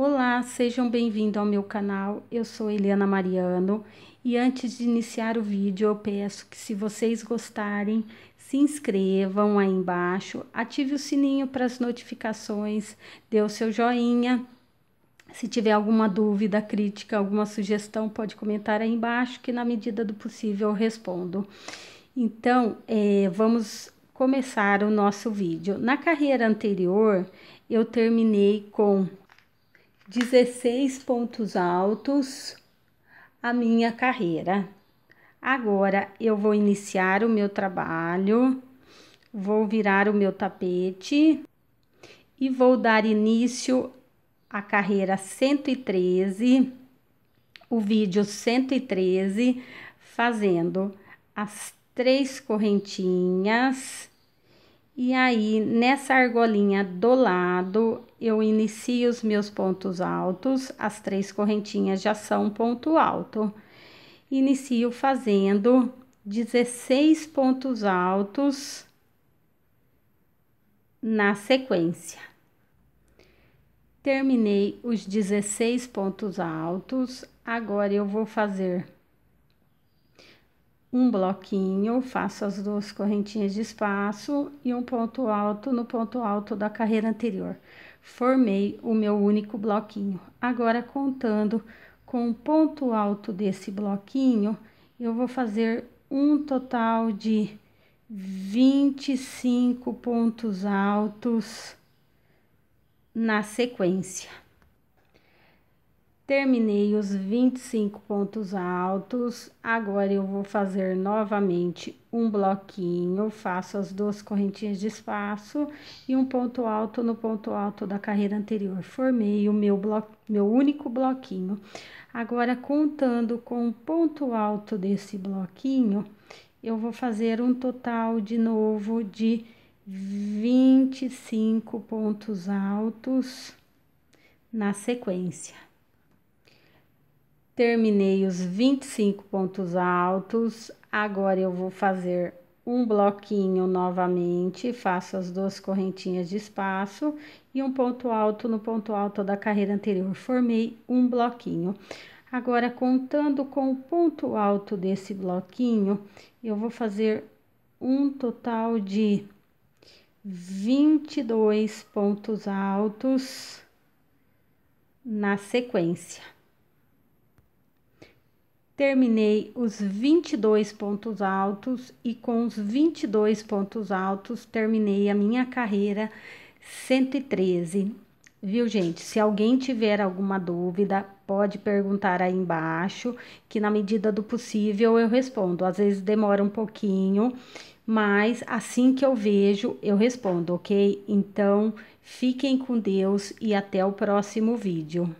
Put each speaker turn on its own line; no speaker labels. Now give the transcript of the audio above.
Olá, sejam bem-vindos ao meu canal. Eu sou Eliana Mariano e antes de iniciar o vídeo, eu peço que se vocês gostarem, se inscrevam aí embaixo, ative o sininho para as notificações, dê o seu joinha. Se tiver alguma dúvida, crítica, alguma sugestão, pode comentar aí embaixo que na medida do possível eu respondo. Então, é, vamos começar o nosso vídeo. Na carreira anterior, eu terminei com 16 pontos altos a minha carreira. Agora eu vou iniciar o meu trabalho, vou virar o meu tapete e vou dar início à carreira 113, o vídeo 113, fazendo as três correntinhas e aí, nessa argolinha do lado, eu inicio os meus pontos altos, as três correntinhas já são ponto alto. Inicio fazendo 16 pontos altos na sequência. Terminei os 16 pontos altos, agora eu vou fazer um bloquinho, faço as duas correntinhas de espaço e um ponto alto no ponto alto da carreira anterior. Formei o meu único bloquinho. Agora, contando com o ponto alto desse bloquinho, eu vou fazer um total de 25 pontos altos na sequência. Terminei os 25 pontos altos, agora eu vou fazer novamente um bloquinho, faço as duas correntinhas de espaço e um ponto alto no ponto alto da carreira anterior. Formei o meu, blo... meu único bloquinho. Agora, contando com o ponto alto desse bloquinho, eu vou fazer um total de novo de 25 pontos altos na sequência terminei os 25 pontos altos. Agora eu vou fazer um bloquinho novamente, faço as duas correntinhas de espaço e um ponto alto no ponto alto da carreira anterior. Formei um bloquinho. Agora, contando com o ponto alto desse bloquinho, eu vou fazer um total de 22 pontos altos na sequência terminei os 22 pontos altos e com os 22 pontos altos terminei a minha carreira 113. Viu, gente? Se alguém tiver alguma dúvida, pode perguntar aí embaixo, que na medida do possível eu respondo. Às vezes demora um pouquinho, mas assim que eu vejo, eu respondo, ok? Então, fiquem com Deus e até o próximo vídeo.